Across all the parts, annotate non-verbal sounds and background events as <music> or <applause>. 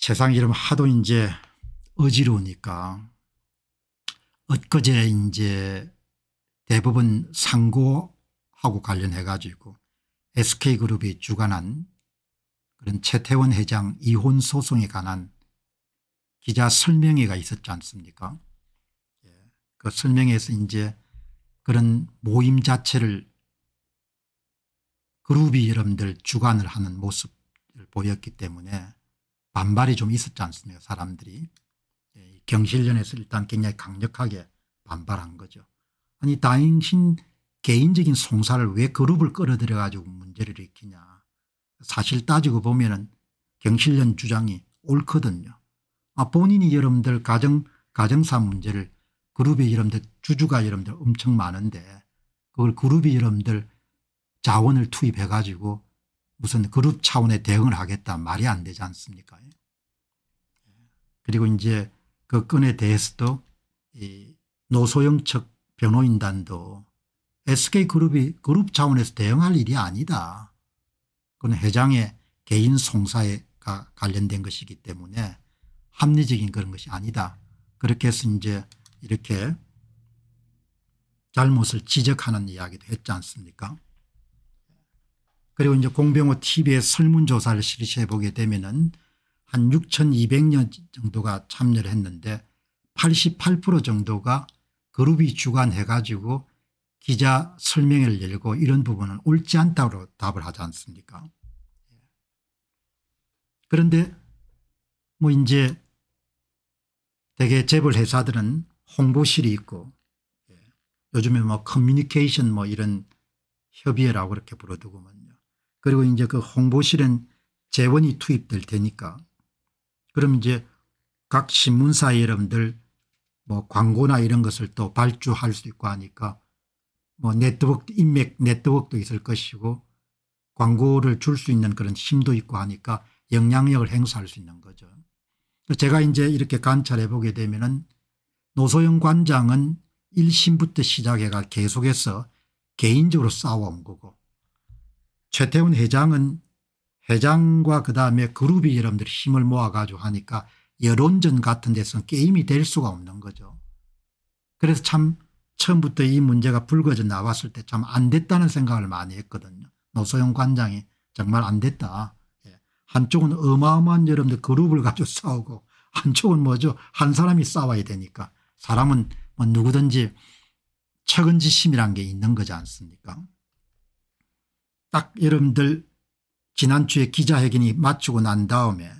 세상 이름 하도 이제 어지러우니까 엊그제 이제 대부분 상고하고 관련해 가지고 SK그룹이 주관한 그런 최태원 회장 이혼 소송에 관한 기자 설명회가 있었지 않습니까 예, 그 설명회에서 이제 그런 모임 자체를 그룹이 여러분들 주관을 하는 모습을 보였기 때문에 반발이 좀 있었지 않습니까 사람들이. 예, 경실련에서 일단 굉장히 강력하게 반발한 거죠. 아니 당신 개인적인 송사를 왜 그룹을 끌어들여 가지고 문제를 일으키냐. 사실 따지고 보면 은 경실련 주장이 옳거든요. 아 본인이 여러분들 가정, 가정사 문제를 그룹이 여러분들 주주가 여러분들 엄청 많은데 그걸 그룹이 여러분들 자원을 투입해 가지고 무슨 그룹 차원의 대응을 하겠다 말이 안 되지 않습니까 예. 그리고 이제 그 건에 대해서도 이 노소영 측 변호인단도 SK그룹이 그룹 차원에서 대응할 일이 아니다. 그건 회장의 개인 송사가 관련된 것이기 때문에 합리적인 그런 것이 아니다. 그렇게 해서 이제 이렇게 잘못을 지적하는 이야기도 했지 않습니까 그리고 이제 공병호 tv의 설문조사를 실시해 보게 되면은 한 6,200년 정도가 참여를 했는데 88% 정도가 그룹이 주관해 가지고 기자 설명회를 열고 이런 부분은 옳지 않다고 답을 하지 않습니까 그런데 뭐 이제 대개 재벌 회사들은 홍보실이 있고 예, 요즘에 뭐 커뮤니케이션 뭐 이런 협의회라고 그렇게 부르더구먼 그리고 이제 그 홍보실은 재원이 투입될 테니까 그럼 이제 각 신문사 여러분들 뭐 광고나 이런 것을 또 발주할 수 있고 하니까 뭐 네트워크 인맥 네트워크도 있을 것이고 광고를 줄 수 있는 그런 힘도 있고 하니까 영향력을 행사할 수 있는 거죠. 제가 이제 이렇게 관찰해 보게 되면은 노소영 관장은 1심부터 시작해가 계속해서 개인적으로 싸워온 거고 최태훈 회장은 회장과 그다음에 그룹이 여러분들 힘을 모아 가지고 하니까 여론전 같은 데서는 게임이 될 수가 없는 거죠. 그래서 참 처음부터 이 문제가 불거져 나왔을 때 참 안 됐다는 생각을 많이 했거든요. 노소영 관장이 정말 안 됐다. 예. 한쪽은 어마어마한 여러분들 그룹을 가지고 <laughs> 싸우고 한쪽은 뭐죠 한 사람이 싸워야 되니까 사람은 뭐 누구든지 측은지심이란 게 있는 거지 않습니까 딱 여러분들 지난주에 기자회견이 마치고 난 다음에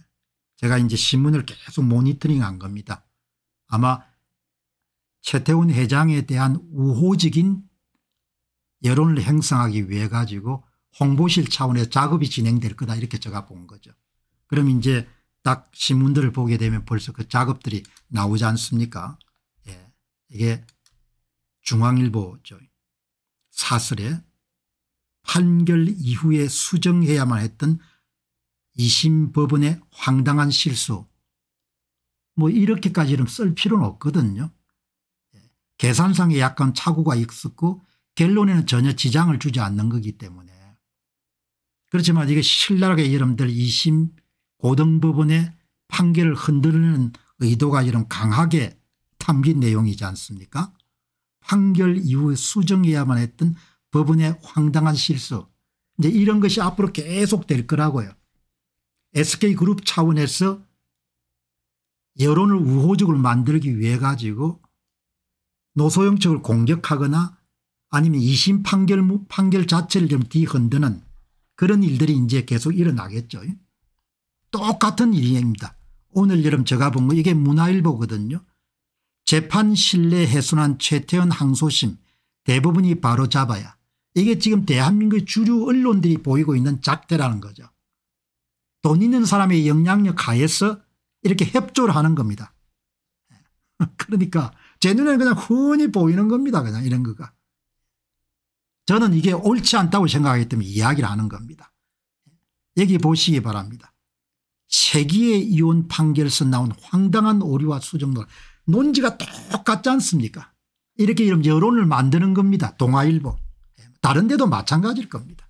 제가 이제 신문을 계속 모니터링한 겁니다. 아마 최태훈 회장에 대한 우호적인 여론을 형성하기 위해 가지고 홍보실 차원의 작업이 진행될 거다 이렇게 제가 본 거죠. 그럼 이제 딱 신문들을 보게 되면 벌써 그 작업들이 나오지 않습니까 예. 이게 중앙일보죠. 사설에 판결 이후에 수정해야만 했던 2심 법원의 황당한 실수 뭐 이렇게까지는 쓸 필요는 없거든요. 계산상에 약간 착오가 있었고 결론에는 전혀 지장을 주지 않는 거기 때문에 그렇지만 이게 신랄하게 여러분들 2심 고등법원의 판결을 흔들는 리 의도가 이런 강하게 담긴 내용이지 않습니까 판결 이후에 수정해야만 했던 법원의 황당한 실수 이제 이런 것이 앞으로 계속 될 거라고요. SK그룹 차원에서 여론을 우호적으로 만들기 위해 가지고 노소영 측을 공격하거나 아니면 2심 판결, 판결 자체를 좀 뒤흔드는 그런 일들이 이제 계속 일어나겠죠. 똑같은 일입니다. 오늘 여름 제가 본 거 이게 문화일보거든요. 재판 신뢰 해소한 최태원 항소심 대부분이 바로 잡아야 이게 지금 대한민국의 주류 언론들이 보이고 있는 작대라는 거죠. 돈 있는 사람의 영향력 하에서 이렇게 협조를 하는 겁니다. <laughs> 그러니까 제 눈에는 그냥 흔히 보이는 겁니다. 그냥 이런 거가. 저는 이게 옳지 않다고 생각하기 때문에 이야기를 하는 겁니다. 여기 보시기 바랍니다. 세기의 이혼 판결서 나온 황당한 오류와 수정론 논지가 똑같지 않습니까 이렇게 이런 여론을 만드는 겁니다. 동아일보. 다른 데도 마찬가지일 겁니다.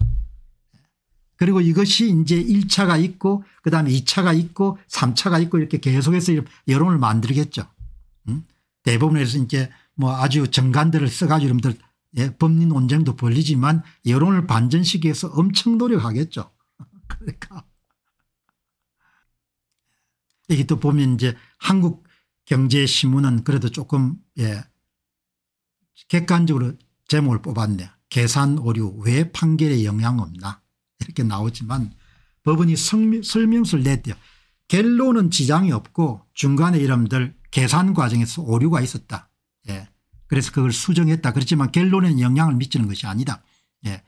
그리고 이것이 이제 1차가 있고 그다음에 2차가 있고 3차가 있고 이렇게 계속해서 여론을 만들겠죠. 대법원에서 이제 뭐 아주 정관들을 써가지고 여러분들 예, 법리 논쟁도 벌리지만 여론을 반전시기 위해서 엄청 노력하겠죠. <laughs> 그러니까 이게 또 보면 이제 한국 경제신문은 그래도 조금 예 객관적으로 제목을 뽑았네요. 계산 오류 왜 판결에 영향 없나 이렇게 나오지만 법원이 설명서를 냈대요. 결론은 지장이 없고 중간에 이름들 계산 과정에서 오류가 있었다. 예. 그래서 그걸 수정했다. 그렇지만 결론에는 영향을 미치는 것이 아니다. 예.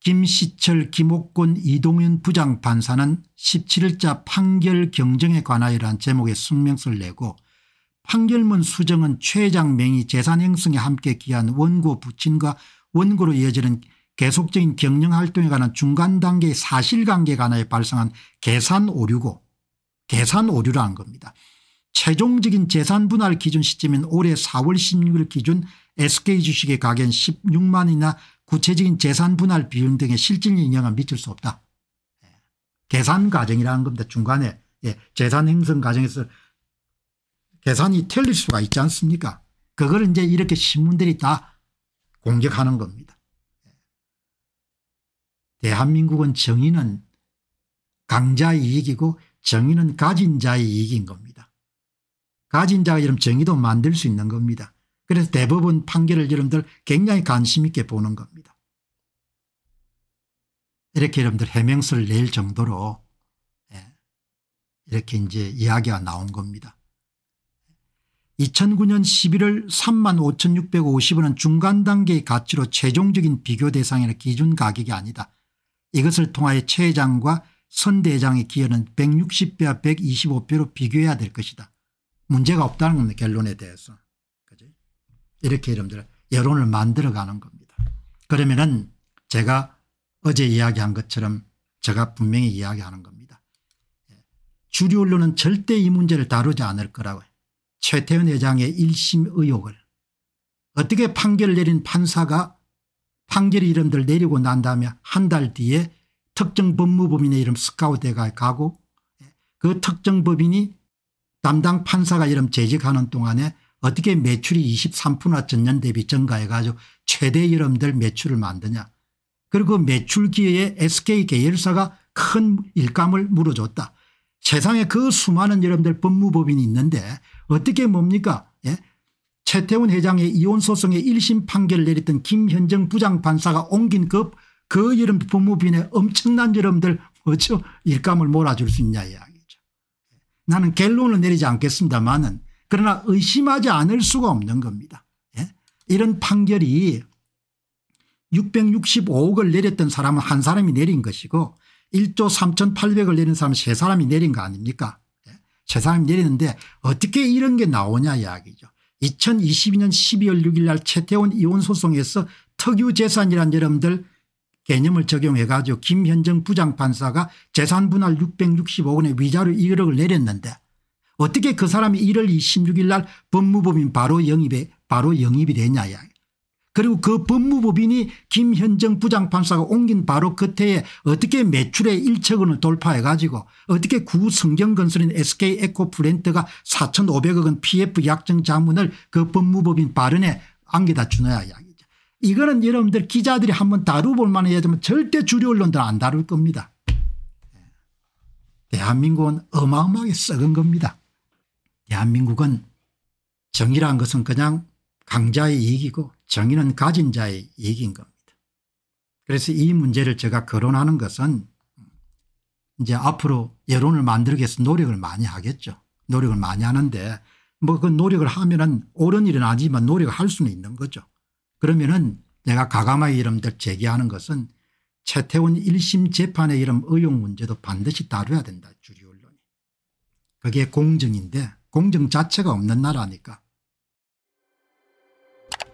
김시철 김옥곤 이동윤 부장판사는 17일자 판결 경정에 관하여란 제목의 숙명서를 내고 판결문 수정은 최장명이 재산 행성에 함께 기한 원고 부친과 원고로 이어지는 계속적인 경영활동에 관한 중간단계의 사실관계에 관하여 발생한 계산 오류고 계산 오류라는 겁니다. 최종적인 재산분할 기준 시점인 올해 4월 16일 기준 SK주식의 가격은 16만이나 구체적인 재산분할 비용 등의 실질 영향을 미칠 수 없다. 예. 계산 과정이라는 겁니다. 중간에 예, 재산 형성 과정에서 계산이 틀릴 수가 있지 않습니까 그걸 이제 이렇게 신문들이 다 공격하는 겁니다. 대한민국은 정의는 강자의 이익이고 정의는 가진 자의 이익인 겁니다. 가진 자가 이런 정의도 만들 수 있는 겁니다. 그래서 대법원 판결을 여러분들 굉장히 관심 있게 보는 겁니다. 이렇게 여러분들 해명서를 낼 정도로 예, 이렇게 이제 이야기가 나온 겁니다. 2009년 11월 3만 5650원은 중간 단계의 가치로 최종적인 비교 대상이나 기준 가격이 아니다. 이것을 통하여 최 회장과 선 대장의 기여는 160배와 125배로 비교해야 될 것이다. 문제가 없다는 겁니다. 결론에 대해서. 그죠? 이렇게 여러분들 여론을 만들어가는 겁니다. 그러면은 제가 어제 이야기한 것처럼 제가 분명히 이야기하는 겁니다. 예. 주류 언론은 절대 이 문제를 다루지 않을 거라고요. 최태원 회장의 1심 의혹을 어떻게 판결을 내린 판사가 판결 이름들 내리고 난 다음에 한 달 뒤에 특정 법무법인의 이름 스카우트가 가고 예, 그 특정 법인이 담당 판사가 이름 재직하는 동안에 어떻게 매출이 23%나 전년 대비 증가해 가지고 최대 이름들 매출을 만드냐. 그리고 매출 기회에 SK 계열사가 큰 일감을 물어줬다. 세상에 그 수많은 여러분들 법무법인이 있는데 어떻게 뭡니까 예? 최태훈 회장의 이혼소송의 1심 판결을 내렸던 김현정 부장판사가 옮긴 그, 그 여름 법무부인 엄청난 여러들 뭐죠 일감을 몰아줄 수 있냐 이야기죠. 예. 나는 결론을 내리지 않겠습니다만은 그러나 의심하지 않을 수가 없는 겁니다. 예? 이런 판결이 665억을 내렸던 사람은 한 사람이 내린 것이고 1조 3800을 내린 사람은 세 사람이 내린 거 아닙니까 재산을 내리는데 어떻게 이런 게 나오냐 이야기죠. 2022년 12월 6일 날 최태원 이혼 소송에서 특유재산이란 여러분들 개념을 적용해 가지고 김현정 부장판사가 재산분할 6 6 5 원의 위자료 1억을 내렸는데 어떻게 그 사람이 1월 26일 날 법무법인 바로 영입에 바로 영입이 되냐 이야기. 그리고 그 법무법인이 김현정 부장판사가 옮긴 바로 그때에 어떻게 매출의 1척 근을 돌파해 가지고 어떻게 구성경건설인 SK에코프렌트가 4,500억 원 PF 약정 자문을 그 법무법인 발언에 안겨다 주느냐 이야기죠. 이거는 여러분들 기자들이 한번 다뤄볼 만한 얘기지만 절대 주류 언론들은 안 다룰 겁니다. 대한민국은 어마어마하게 썩은 겁니다. 대한민국은 정의란 것은 그냥 강자의 이익이고 정의는 가진 자의 이익인 겁니다. 그래서 이 문제를 제가 거론하는 것은 이제 앞으로 여론을 만들기 위해서 노력을 많이 하겠죠. 노력을 많이 하는데 뭐 그 노력을 하면은 옳은 일은 아니지만 노력을 할 수는 있는 거죠. 그러면은 내가 가감하게 이름들 제기하는 것은 최태원 1심 재판의 이름 의혹 문제도 반드시 다뤄야 된다 주류 언론이. 그게 공정인데 공정 자체가 없는 나라니까